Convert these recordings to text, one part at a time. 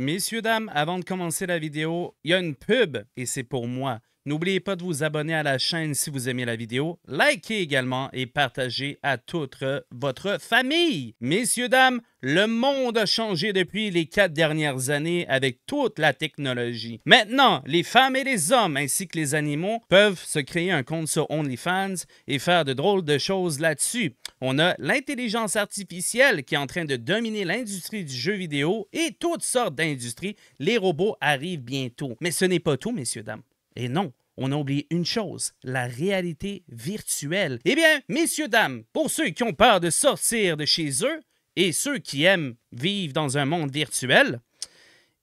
Messieurs, dames, avant de commencer la vidéo, il y a une pub et c'est pour moi. N'oubliez pas de vous abonner à la chaîne si vous aimez la vidéo, likez également et partagez à toute votre famille. Messieurs, dames, le monde a changé depuis les quatre dernières années avec toute la technologie. Maintenant, les femmes et les hommes ainsi que les animaux peuvent se créer un compte sur OnlyFans et faire de drôles de choses là-dessus. On a l'intelligence artificielle qui est en train de dominer l'industrie du jeu vidéo et toutes sortes d'industries. Les robots arrivent bientôt. Mais ce n'est pas tout, messieurs, dames. Et non, on a oublié une chose, la réalité virtuelle. Eh bien, messieurs, dames, pour ceux qui ont peur de sortir de chez eux et ceux qui aiment vivre dans un monde virtuel,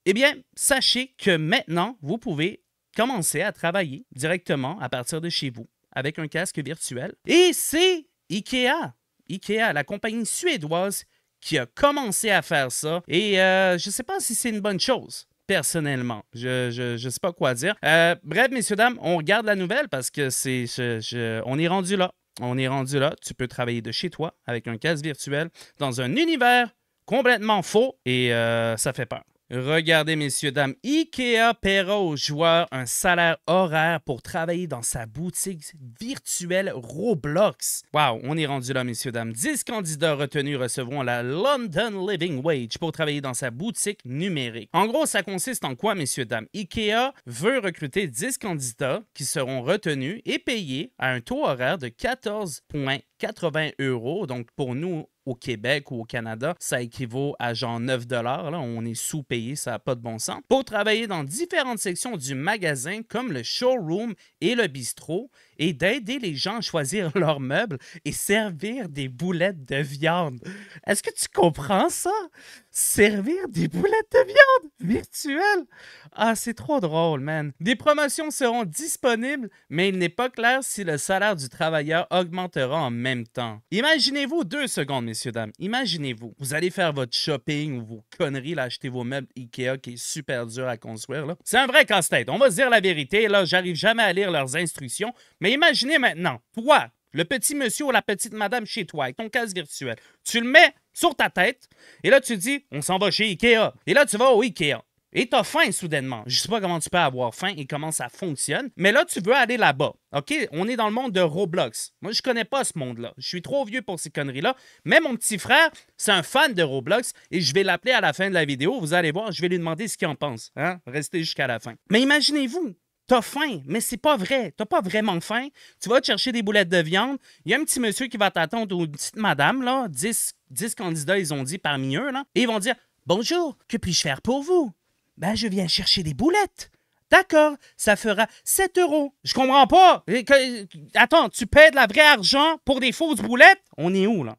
eh bien, sachez que maintenant, vous pouvez commencer à travailler directement à partir de chez vous avec un casque virtuel. Et c'est IKEA, IKEA, la compagnie suédoise, qui a commencé à faire ça. Et euh, je ne sais pas si c'est une bonne chose personnellement. Je sais pas quoi dire. Euh, bref, messieurs, dames, on regarde la nouvelle parce que c'est je, on est rendu là. On est rendu là. Tu peux travailler de chez toi avec un casque virtuel dans un univers complètement faux et euh, ça fait peur. Regardez, messieurs, dames, IKEA paiera aux joueurs un salaire horaire pour travailler dans sa boutique virtuelle Roblox. Wow, on est rendu là, messieurs, dames. 10 candidats retenus recevront la London Living Wage pour travailler dans sa boutique numérique. En gros, ça consiste en quoi, messieurs, dames? IKEA veut recruter 10 candidats qui seront retenus et payés à un taux horaire de 14,80 euros, donc pour nous, au Québec ou au Canada, ça équivaut à genre 9 dollars. On est sous-payé, ça n'a pas de bon sens. Pour travailler dans différentes sections du magasin, comme le showroom et le bistrot, et d'aider les gens à choisir leurs meubles et servir des boulettes de viande. Est-ce que tu comprends ça? Servir des boulettes de viande virtuelles? Ah, c'est trop drôle, man. Des promotions seront disponibles, mais il n'est pas clair si le salaire du travailleur augmentera en même temps. Imaginez-vous deux secondes, messieurs, dames. Imaginez-vous, vous allez faire votre shopping ou vos conneries, là, acheter vos meubles Ikea qui est super dur à construire. là. C'est un vrai casse-tête. On va se dire la vérité. Là, j'arrive jamais à lire leurs instructions, mais imaginez maintenant, toi, le petit monsieur ou la petite madame chez toi, avec ton casque virtuel, tu le mets sur ta tête, et là, tu dis, on s'en va chez Ikea. Et là, tu vas au Ikea. Et t'as faim soudainement. Je sais pas comment tu peux avoir faim et comment ça fonctionne, mais là, tu veux aller là-bas. OK? On est dans le monde de Roblox. Moi, je connais pas ce monde-là. Je suis trop vieux pour ces conneries-là. Mais mon petit frère, c'est un fan de Roblox et je vais l'appeler à la fin de la vidéo. Vous allez voir, je vais lui demander ce qu'il en pense. Hein? Restez jusqu'à la fin. Mais imaginez-vous, T'as faim, mais c'est pas vrai. T'as pas vraiment faim. Tu vas te chercher des boulettes de viande. Il y a un petit monsieur qui va t'attendre ou une petite madame, là. Dix candidats, ils ont dit parmi eux, là. Et ils vont dire Bonjour, que puis-je faire pour vous Ben, je viens chercher des boulettes. D'accord, ça fera 7 euros. Je comprends pas. attends, tu paies de la vraie argent pour des fausses boulettes? On est où, là?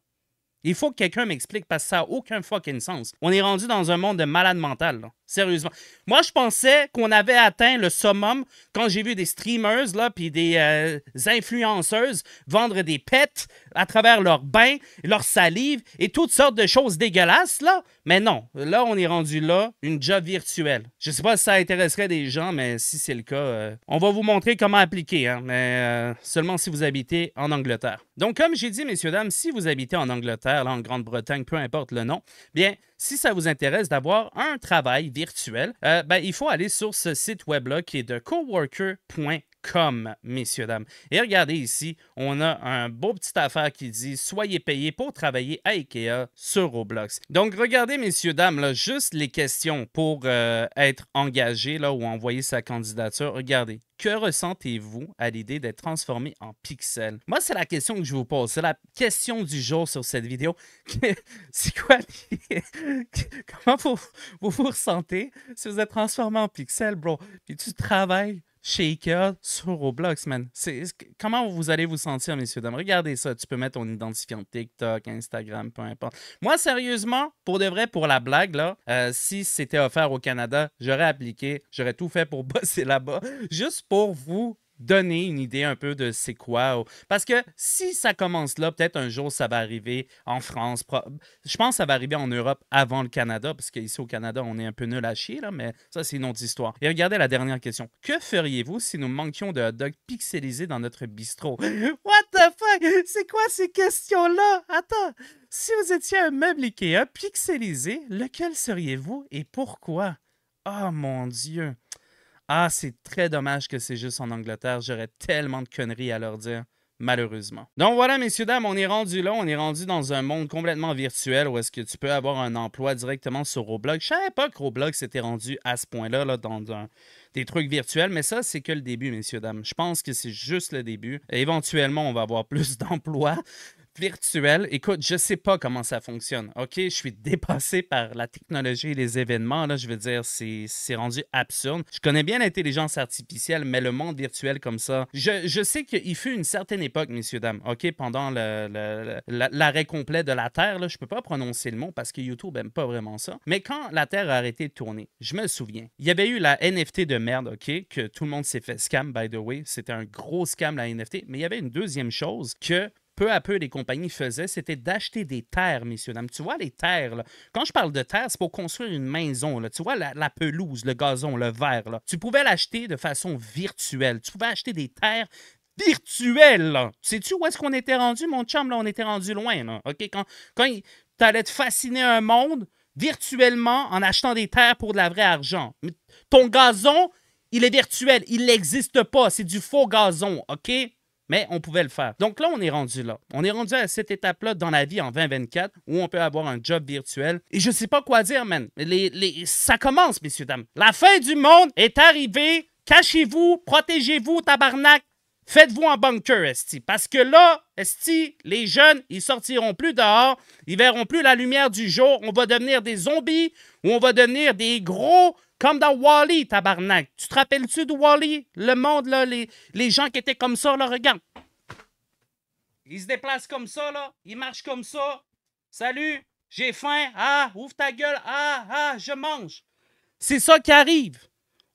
Il faut que quelqu'un m'explique parce que ça n'a aucun fucking sens. On est rendu dans un monde de malade mental, là. Sérieusement. Moi, je pensais qu'on avait atteint le summum quand j'ai vu des streamers, là, puis des euh, influenceuses vendre des pets à travers leurs bains, leur salive et toutes sortes de choses dégueulasses, là. Mais non, là, on est rendu là, une job virtuelle. Je sais pas si ça intéresserait des gens, mais si c'est le cas, euh, on va vous montrer comment appliquer, hein. mais euh, seulement si vous habitez en Angleterre. Donc, comme j'ai dit, messieurs, dames, si vous habitez en Angleterre, en Grande-Bretagne, peu importe le nom, bien, si ça vous intéresse d'avoir un travail virtuel, euh, ben, il faut aller sur ce site web-là qui est de coworker.com comme, messieurs, dames. Et regardez ici, on a un beau petit affaire qui dit Soyez payés pour travailler à IKEA sur Roblox. Donc, regardez, messieurs, dames, là, juste les questions pour euh, être engagé là, ou envoyer sa candidature. Regardez. Que ressentez-vous à l'idée d'être transformé en pixel? Moi, c'est la question que je vous pose. C'est la question du jour sur cette vidéo. c'est quoi? Comment vous, vous ressentez si vous êtes transformé en pixel, bro? Puis tu travailles shaker sur Roblox, man. C'est, comment vous allez vous sentir, messieurs, dames? Regardez ça. Tu peux mettre ton identifiant TikTok, Instagram, peu importe. Moi, sérieusement, pour de vrai, pour la blague, là, euh, si c'était offert au Canada, j'aurais appliqué, j'aurais tout fait pour bosser là-bas, juste pour vous donner une idée un peu de c'est quoi. Parce que si ça commence là, peut-être un jour, ça va arriver en France. Je pense que ça va arriver en Europe avant le Canada, parce qu'ici au Canada, on est un peu nul à chier, mais ça, c'est une autre histoire. Et regardez la dernière question. Que feriez-vous si nous manquions de hot dog pixelisé dans notre bistrot? What the fuck? C'est quoi ces questions-là? Attends! Si vous étiez un meuble Ikea pixelisé, lequel seriez-vous et pourquoi? Oh mon Dieu! Ah, c'est très dommage que c'est juste en Angleterre. J'aurais tellement de conneries à leur dire malheureusement. Donc voilà, messieurs, dames, on est rendu là, on est rendu dans un monde complètement virtuel où est-ce que tu peux avoir un emploi directement sur Roblox. Je savais pas que Roblox s'était rendu à ce point-là, là, dans des trucs virtuels, mais ça, c'est que le début, messieurs, dames. Je pense que c'est juste le début. éventuellement, on va avoir plus d'emplois, virtuel, écoute, je ne sais pas comment ça fonctionne. OK, je suis dépassé par la technologie et les événements. Là, je veux dire, c'est rendu absurde. Je connais bien l'intelligence artificielle, mais le monde virtuel comme ça. Je, je sais qu'il fut une certaine époque, messieurs, dames. OK, pendant l'arrêt le, le, complet de la Terre, là, je ne peux pas prononcer le mot parce que YouTube n'aime pas vraiment ça. Mais quand la Terre a arrêté de tourner, je me souviens, il y avait eu la NFT de merde, OK, que tout le monde s'est fait scam, by the way. C'était un gros scam, la NFT. Mais il y avait une deuxième chose que peu à peu les compagnies faisaient, c'était d'acheter des terres, messieurs, dames. Tu vois, les terres, là. quand je parle de terres, c'est pour construire une maison. Là. Tu vois, la, pelouse, le gazon, le verre. Là. Tu pouvais l'acheter de façon virtuelle. Tu pouvais acheter des terres virtuelles. Sais-tu où est-ce qu'on était rendu, mon chum? Là, on était rendu loin. Là. OK? Quand, quand tu allais te fasciner un monde virtuellement en achetant des terres pour de la vraie argent. ton gazon, il est virtuel. Il n'existe pas. C'est du faux gazon. OK? mais on pouvait le faire. Donc là, on est rendu là. On est rendu à cette étape-là dans la vie en 2024 où on peut avoir un job virtuel. Et je ne sais pas quoi dire, man. Les, les... Ça commence, messieurs, dames. La fin du monde est arrivée. Cachez-vous, protégez-vous, tabarnak. Faites-vous en bunker, Esti. Parce que là, Esti, les jeunes, ils sortiront plus dehors, ils verront plus la lumière du jour. On va devenir des zombies ou on va devenir des gros comme dans Wally, -E, tabarnak. Tu te rappelles-tu de Wally? Le monde, là, les, gens qui étaient comme ça, là, regarde. Ils se déplacent comme ça, là. Ils marchent comme ça. Salut, j'ai faim. Ah, ouvre ta gueule. Ah, ah, je mange. C'est ça qui arrive.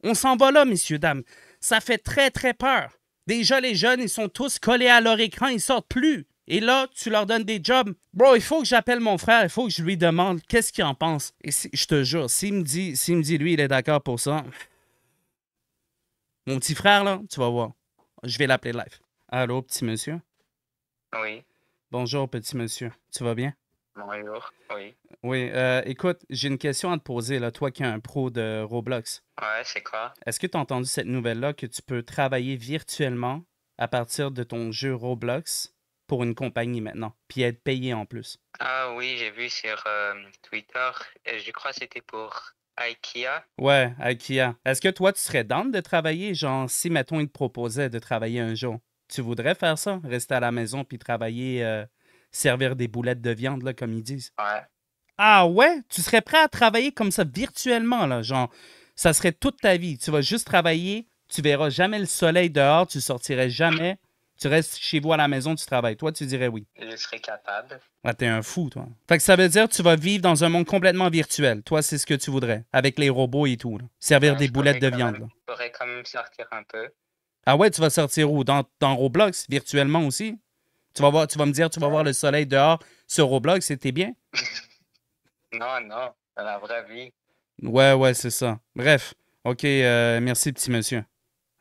On s'en va là, messieurs, dames. Ça fait très, très peur. Déjà, les jeunes, ils sont tous collés à leur écran, ils sortent plus. Et là, tu leur donnes des jobs. Bro, il faut que j'appelle mon frère, il faut que je lui demande qu'est-ce qu'il en pense. Et si, je te jure, s'il me dit, s'il me dit, lui, il est d'accord pour ça. Mon petit frère, là, tu vas voir. Je vais l'appeler live. Allô, petit monsieur? Oui. Bonjour, petit monsieur. Tu vas bien? Bonjour, oui. Oui, euh, écoute, j'ai une question à te poser, là, toi qui es un pro de Roblox. Ouais, c'est quoi? Est-ce que tu as entendu cette nouvelle-là que tu peux travailler virtuellement à partir de ton jeu Roblox pour une compagnie maintenant, puis être payé en plus? Ah oui, j'ai vu sur euh, Twitter, euh, je crois que c'était pour IKEA. Ouais, IKEA. Est-ce que toi, tu serais down de travailler, genre, si, mettons, ils te proposaient de travailler un jour? Tu voudrais faire ça? Rester à la maison puis travailler servir des boulettes de viande, là, comme ils disent. Ouais. Ah ouais? Tu serais prêt à travailler comme ça virtuellement, là, genre, ça serait toute ta vie. Tu vas juste travailler, tu verras jamais le soleil dehors, tu sortirais jamais, tu restes chez vous à la maison, tu travailles. Toi, tu dirais oui. Je serais capable. Ouais, ah, t'es un fou, toi. Fait que ça veut dire que tu vas vivre dans un monde complètement virtuel. Toi, c'est ce que tu voudrais, avec les robots et tout. Servir des boulettes de viande. je pourrais quand même sortir un peu. Ah ouais, tu vas sortir où? dans Roblox, virtuellement aussi? Tu vas, voir, tu vas me dire, tu vas voir le soleil dehors sur Roblox, c'était bien? non, non, dans la vraie vie. Ouais, ouais, c'est ça. Bref, OK, euh, merci, petit monsieur.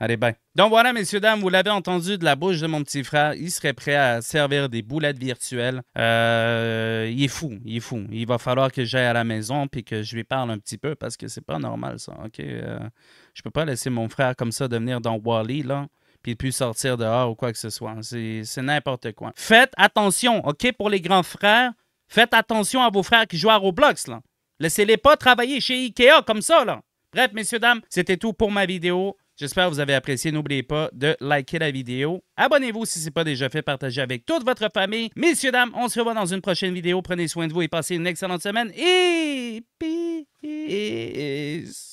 Allez, bye. Donc voilà, messieurs, dames, vous l'avez entendu de la bouche de mon petit frère, il serait prêt à servir des boulettes virtuelles. Euh, il est fou, il est fou. Il va falloir que j'aille à la maison puis que je lui parle un petit peu parce que c'est pas normal, ça, OK? Euh, je peux pas laisser mon frère comme ça devenir dans Wally, là puis plus sortir dehors ou quoi que ce soit. C'est n'importe quoi. Faites attention, OK, pour les grands frères. Faites attention à vos frères qui jouent à Roblox, là. Laissez-les pas travailler chez Ikea comme ça, là. Bref, messieurs, dames, c'était tout pour ma vidéo. J'espère que vous avez apprécié. N'oubliez pas de liker la vidéo. Abonnez-vous si ce n'est pas déjà fait. Partagez avec toute votre famille. Messieurs, dames, on se revoit dans une prochaine vidéo. Prenez soin de vous et passez une excellente semaine. Et peace.